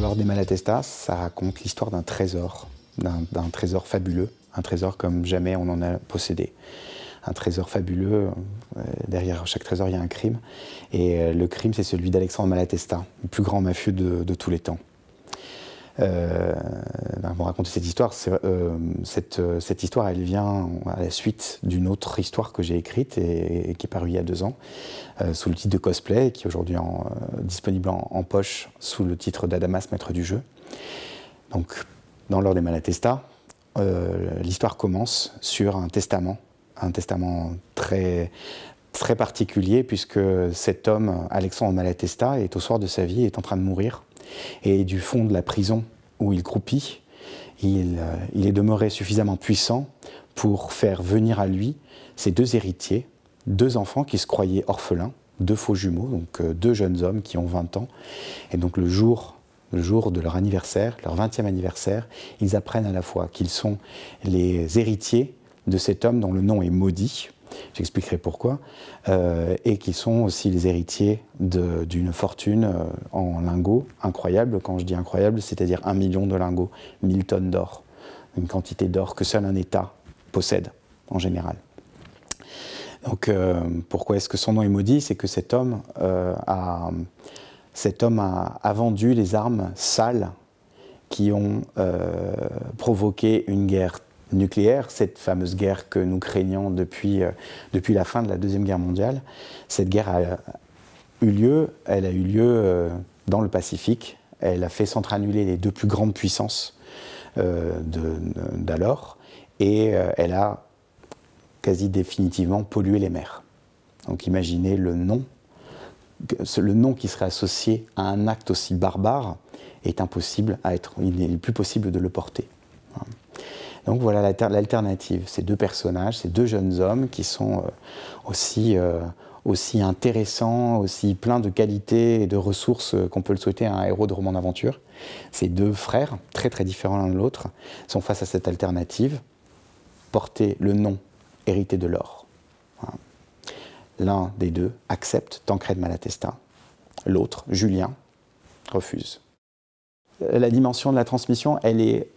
lors des Malatestas, ça raconte l'histoire d'un trésor, d'un trésor fabuleux, un trésor comme jamais on en a possédé. Un trésor fabuleux, euh, derrière chaque trésor il y a un crime, et euh, le crime c'est celui d'Alexandre Malatesta, le plus grand mafieux de, tous les temps. Euh, pour raconter cette histoire. Euh, euh, cette, histoire, elle vient à la suite d'une autre histoire que j'ai écrite et, qui est parue il y a deux ans, euh, sous le titre de Cosplay, qui est aujourd'hui disponible en, poche sous le titre d'Adamas, maître du jeu. Donc, dans l'ordre des Malatesta, l'histoire commence sur un testament, un testament très, très particulier, puisque cet homme, Alexandre Malatesta, est au soir de sa vie, est en train de mourir. Et du fond de la prison où il croupit, euh, il, est demeuré suffisamment puissant pour faire venir à lui ses deux héritiers, deux enfants qui se croyaient orphelins, deux faux jumeaux, donc euh, deux jeunes hommes qui ont 20 ans. Et donc le jour, le jour de leur anniversaire, leur 20e anniversaire, ils apprennent à la fois qu'ils sont les héritiers de cet homme dont le nom est maudit, j'expliquerai pourquoi, euh, et qui sont aussi les héritiers d'une fortune euh, en lingots incroyable. Quand je dis incroyable, c'est-à-dire un million de lingots, 1000 tonnes d'or, une quantité d'or que seul un État possède en général. Donc euh, pourquoi est-ce que son nom est maudit C'est que cet homme, a, cet homme a, vendu les armes sales qui ont provoqué une guerre nucléaire, cette fameuse guerre que nous craignons depuis, euh, depuis la fin de la Deuxième Guerre mondiale, cette guerre a euh, eu lieu, elle a eu lieu euh, dans le Pacifique, elle a fait annuler les deux plus grandes puissances d'alors, et elle a quasi définitivement pollué les mers. Donc imaginez le nom, le nom qui serait associé à un acte aussi barbare est impossible à être, il n'est plus possible de le porter. Donc voilà l'alternative. Ces deux personnages, ces deux jeunes hommes qui sont euh, aussi, euh, aussi intéressants, aussi pleins de qualités et de ressources euh, qu'on peut le souhaiter à un héros de roman d'aventure. Ces deux frères, très très différents l'un de l'autre, sont face à cette alternative, porter le nom hérité de l'or. L'un des deux accepte Tancred Malatesta, l'autre, Julien, refuse. La dimension de la transmission, elle est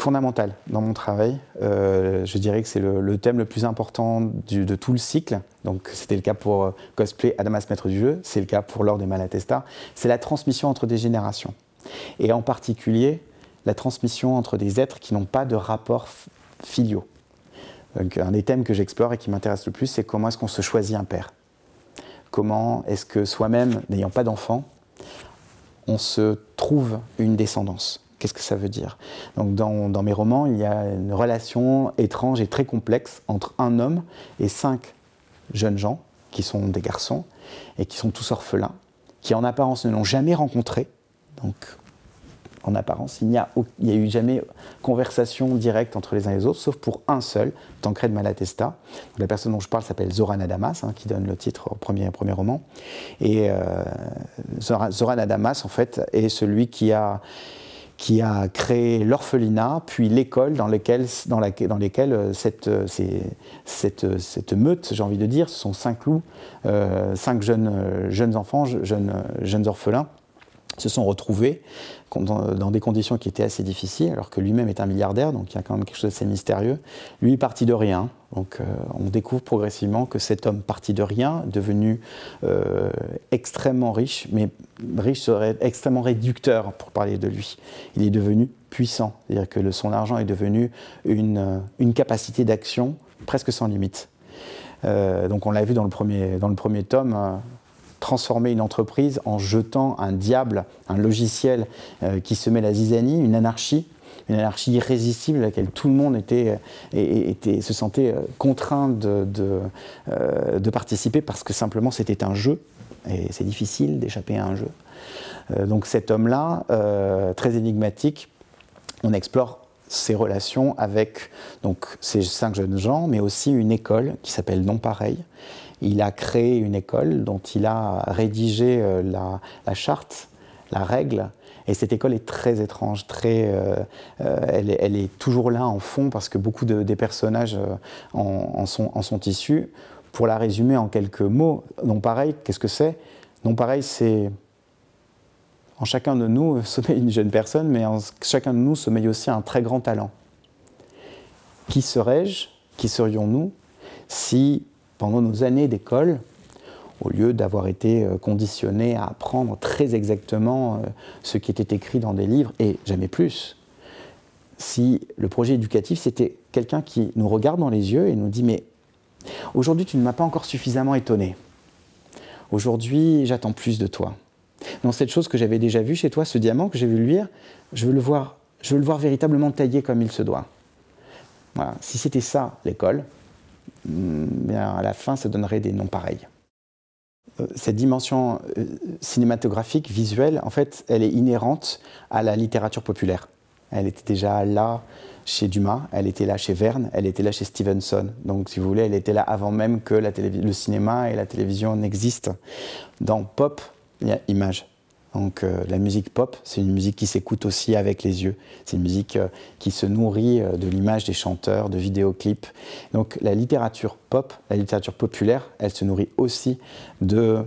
Fondamental dans mon travail. Euh, je dirais que c'est le, thème le plus important de tout le cycle. Donc c'était le cas pour euh, Cosplay, Adamas Maître du Jeu, c'est le cas pour l'or de Malatesta. C'est la transmission entre des générations. Et en particulier, la transmission entre des êtres qui n'ont pas de rapport filiaux. Donc, un des thèmes que j'explore et qui m'intéresse le plus, c'est comment est-ce qu'on se choisit un père Comment est-ce que soi-même, n'ayant pas d'enfant, on se trouve une descendance Qu'est-ce que ça veut dire Donc dans, mes romans, il y a une relation étrange et très complexe entre un homme et cinq jeunes gens qui sont des garçons et qui sont tous orphelins, qui en apparence ne l'ont jamais rencontré. Donc en apparence, il n'y a, eu jamais conversation directe entre les uns et les autres, sauf pour un seul, Tancred Malatesta. La personne dont je parle s'appelle Zoran Adamas, hein, qui donne le titre au premier, premier roman. Et euh, Zoran Adamas, en fait, est celui qui a qui a créé l'orphelinat, puis l'école dans, laquelle dans, dans euh, cette, euh, euh, cette, meute, j'ai envie de dire, ce sont cinq loups, cinq jeunes, jeunes enfants, jeunes orphelins, se sont retrouvés euh, dans des conditions qui étaient assez difficiles, alors que lui-même est un milliardaire, donc il y a quand même quelque chose d'assez mystérieux. Lui, parti de rien. Donc euh, on découvre progressivement que cet homme parti de rien, devenu euh, extrêmement riche, mais riche serait extrêmement réducteur pour parler de lui, il est devenu puissant. C'est-à-dire que son argent est devenu une, capacité d'action presque sans limite. donc on l'a vu dans le premier, dans le premier tome hein transformer une entreprise en jetant un diable, un logiciel euh, qui se met la zizanie, une anarchie une anarchie irrésistible à laquelle tout le monde était, euh, était se sentait euh, contraint de, de, participer parce que simplement c'était un jeu et c'est difficile d'échapper à un jeu. donc cet homme-là, très énigmatique, on explore ses relations avec donc, ces cinq jeunes gens, mais aussi une école qui s'appelle Non Pareil. Il a créé une école dont il a rédigé euh, la, la charte, la règle, et cette école est très étrange, très, euh, euh, elle, est, elle, est, toujours là en fond parce que beaucoup de, des personnages en, sont, en, sont, issus. Pour la résumer en quelques mots, non pareil, qu'est-ce que c'est Non pareil, c'est en chacun de nous euh, sommeille une jeune personne, mais en chacun de nous sommeille aussi un très grand talent. Qui serais-je, qui serions-nous, si, pendant nos années d'école, au lieu d'avoir été euh, conditionné à apprendre très exactement euh, ce qui était écrit dans des livres, et jamais plus, si le projet éducatif, c'était quelqu'un qui nous regarde dans les yeux et nous dit, mais aujourd'hui, tu ne m'as pas encore suffisamment étonné. Aujourd'hui, j'attends plus de toi dans cette chose que j'avais déjà vue chez toi, ce diamant que j'ai vu luire, je veux le voir, je veux le voir véritablement taillé comme il se doit. Si c'était ça l'école, hmm, à la fin, ça donnerait des noms pareils. Euh, cette dimension euh, cinématographique, visuelle, en fait, elle est inhérente à la littérature populaire. Elle était déjà là chez Dumas, elle était là chez Verne, elle était là chez Stevenson. Donc, si vous voulez, elle était là avant même que le cinéma et la télévision n'existent. Dans Pop, il y a image. Donc euh, la musique pop, c'est une musique qui s'écoute aussi avec les yeux. C'est une musique euh, qui se nourrit euh, de l'image des chanteurs, de vidéoclips. Donc la littérature pop, la littérature populaire, elle se nourrit aussi de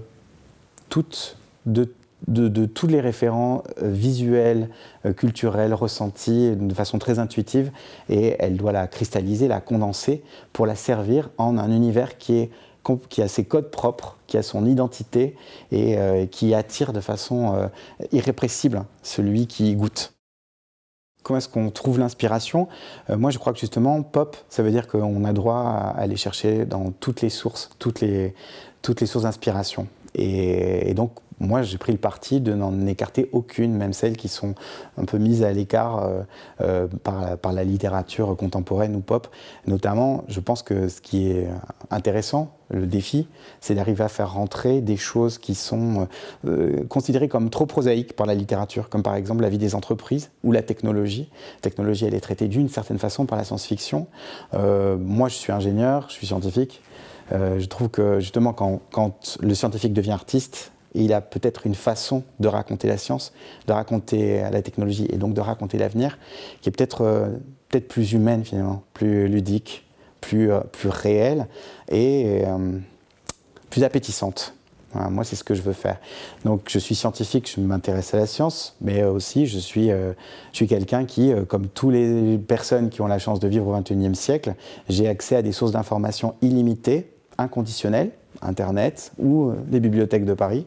toutes, de tous les référents visuels, culturels, ressentis de façon très intuitive. Et elle doit la cristalliser, la condenser pour la servir en un univers qui est qui a ses codes propres, qui a son identité et euh, qui attire de façon euh, irrépressible celui qui goûte. Comment est-ce qu'on trouve l'inspiration euh, Moi, je crois que justement, pop, ça veut dire qu'on a droit à aller chercher dans toutes les sources, toutes les sources d'inspiration. Et, donc, moi, j'ai pris le parti de n'en écarter aucune, même celles qui sont un peu mises à l'écart euh, euh, par, la littérature contemporaine ou pop. Notamment, je pense que ce qui est intéressant, le défi, c'est d'arriver à faire rentrer des choses qui sont euh, considérées comme trop prosaïques par la littérature, comme par exemple la vie des entreprises ou la technologie. La technologie, elle est traitée d'une certaine façon par la science-fiction. moi, je suis ingénieur, je suis scientifique. Euh, je trouve que justement, quand, le scientifique devient artiste, il a peut-être une façon de raconter la science, de raconter la technologie et donc de raconter l'avenir qui est peut-être euh, peut-être plus humaine finalement, plus ludique, plus, euh, plus réelle et plus appétissante. moi, c'est ce que je veux faire. Donc, je suis scientifique, je m'intéresse à la science, mais aussi, je suis, suis quelqu'un qui, comme toutes les personnes qui ont la chance de vivre au XXIe siècle, j'ai accès à des sources d'informations illimitées inconditionnel, Internet ou euh, les bibliothèques de Paris.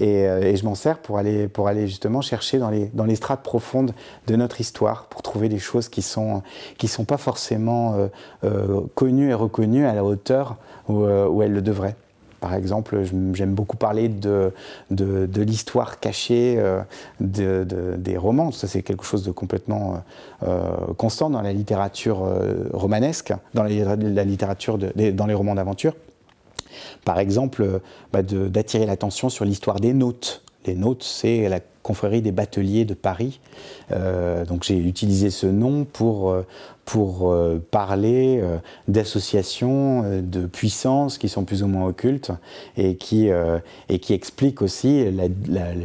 Euh, et, je m'en sers pour aller, pour aller justement chercher dans les, dans les strates profondes de notre histoire, pour trouver des choses qui ne sont, qui sont pas forcément euh, connues et reconnues à la hauteur où, elles le devraient. Par exemple, j'aime beaucoup parler de, de, l'histoire cachée des romans. Ça, c'est quelque chose de complètement constant dans la littérature romanesque, dans la littérature dans les romans d'aventure. Par exemple, euh, bah, d'attirer l'attention sur l'histoire des notes. Les notes, c'est la confrérie des bateliers de Paris. Euh, donc j'ai utilisé ce nom pour, euh, parler d'associations de puissances qui sont plus ou moins occultes et qui expliquent aussi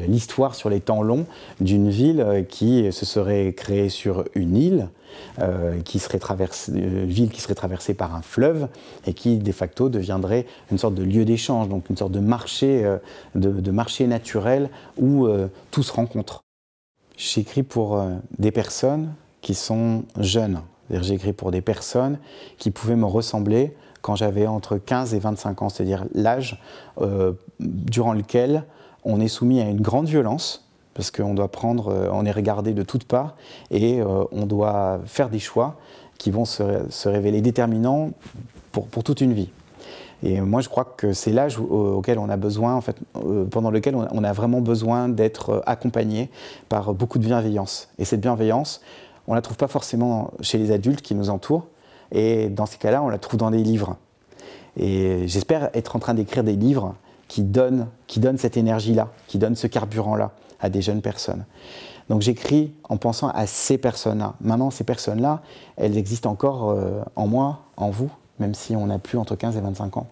l'histoire sur les temps longs d'une ville qui se serait créée sur une île euh, qui serait euh, ville qui serait traversée par un fleuve et qui de facto deviendrait une sorte de lieu d'échange, donc une sorte de marché, euh, de, de, marché naturel où tout se rencontre. J'écris pour des personnes qui sont jeunes, j'écris pour des personnes qui pouvaient me ressembler quand j'avais entre 15 et 25 ans, c'est-à-dire l'âge durant lequel on est soumis à une grande violence, parce qu'on doit prendre, euh, on est regardé de toutes parts et euh, on doit faire des choix qui vont se, révéler déterminants pour, pour, toute une vie. Et moi, je crois que c'est l'âge auquel on a besoin, en fait, euh, pendant lequel on a vraiment besoin d'être accompagné par beaucoup de bienveillance. Et cette bienveillance, on ne la trouve pas forcément chez les adultes qui nous entourent. Et dans ces cas-là, on la trouve dans des livres. Et j'espère être en train d'écrire des livres qui donnent, qui donnent cette énergie-là, qui donnent ce carburant-là à des jeunes personnes. Donc j'écris en pensant à ces personnes-là. Maintenant, ces personnes-là, elles existent encore euh, en moi, en vous, même si on n'a plus entre 15 et 25 ans.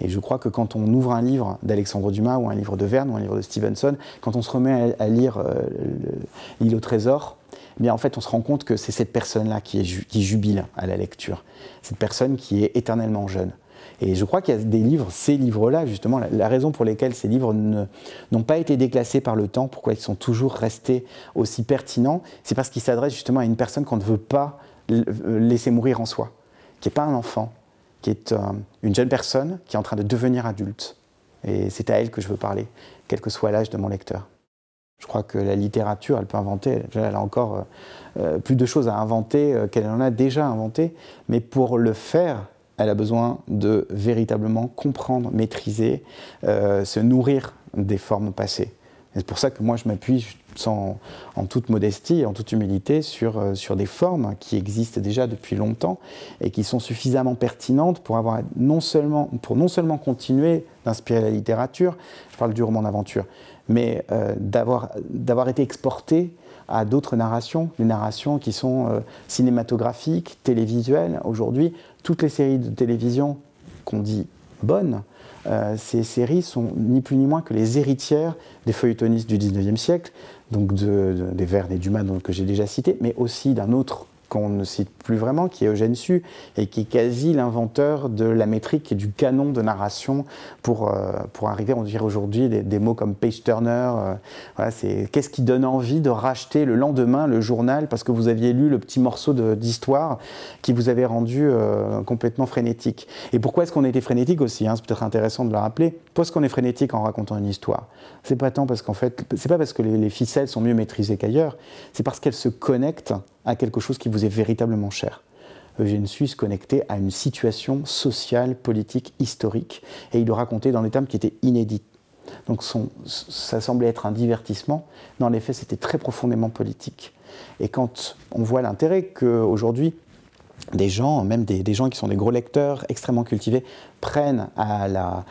Et je crois que quand on ouvre un livre d'Alexandre Dumas ou un livre de Verne ou un livre de Stevenson, quand on se remet à, lire euh, L'île au trésor, eh en fait on se rend compte que c'est cette personne-là qui, qui, jubile à la lecture, cette personne qui est éternellement jeune. Et je crois qu'il y a des livres, ces livres-là, justement, la, raison pour laquelle ces livres n'ont pas été déclassés par le temps, pourquoi ils sont toujours restés aussi pertinents, c'est parce qu'ils s'adressent justement à une personne qu'on ne veut pas euh, laisser mourir en soi, qui n'est pas un enfant, qui est euh, une jeune personne qui est en train de devenir adulte. Et c'est à elle que je veux parler, quel que soit l'âge de mon lecteur. Je crois que la littérature, elle peut inventer, elle a encore euh, plus de choses à inventer qu'elle en a déjà inventé, mais pour le faire, elle a besoin de véritablement comprendre, maîtriser, euh, se nourrir des formes passées. C'est pour ça que moi je m'appuie en toute modestie et en toute humilité sur, euh, sur des formes qui existent déjà depuis longtemps et qui sont suffisamment pertinentes pour, avoir non seulement, pour non seulement continuer d'inspirer la littérature, je parle du roman d'aventure, mais euh, d'avoir été exporté à d'autres narrations, des narrations qui sont cinématographiques, télévisuelles. Aujourd'hui, toutes les séries de télévision qu'on dit bonnes, euh, ces séries sont ni plus ni moins que les héritières des feuilletonistes du 19e siècle, donc de, des Verne et Dumas donc, que j'ai déjà cités, mais aussi d'un autre qu'on ne cite plus vraiment, qui est Eugène Sue, et qui est quasi l'inventeur de la métrique et du canon de narration pour, euh, pour arriver, on dirait aujourd'hui, des, mots comme page turner. Euh, c'est qu'est-ce qui donne envie de racheter le lendemain le journal parce que vous aviez lu le petit morceau d'histoire qui vous avait rendu euh, complètement frénétique. Et pourquoi est-ce qu'on était frénétique aussi hein, C'est peut-être intéressant de le rappeler. Pourquoi est-ce qu'on est frénétique en racontant une histoire C'est pas tant parce qu'en fait, c'est pas parce que les ficelles sont mieux maîtrisées qu'ailleurs, c'est parce qu'elles se connectent à quelque chose qui vous est véritablement cher. Eugène Suisse connecté à une situation sociale, politique, historique, et il le racontait dans des termes qui étaient inédits. Donc son, ça semblait être un divertissement, dans les faits c'était très profondément politique. Et quand on voit l'intérêt qu'aujourd'hui des gens, même des, gens qui sont des gros lecteurs extrêmement cultivés, prennent à la,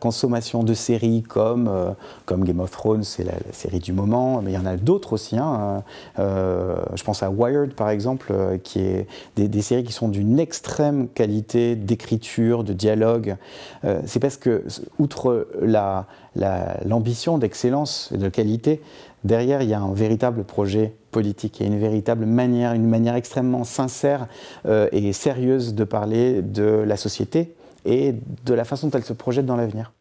consommation de séries comme, euh, comme Game of Thrones, c'est la, série du moment, mais il y en a d'autres aussi. Hein, euh, euh, je pense à Wired par exemple, qui est des, séries qui sont d'une extrême qualité d'écriture, de dialogue. c'est parce que, outre l'ambition d'excellence et de qualité, Derrière, il y a un véritable projet politique et une véritable manière, une manière extrêmement sincère euh, et sérieuse de parler de la société et de la façon dont elle se projette dans l'avenir.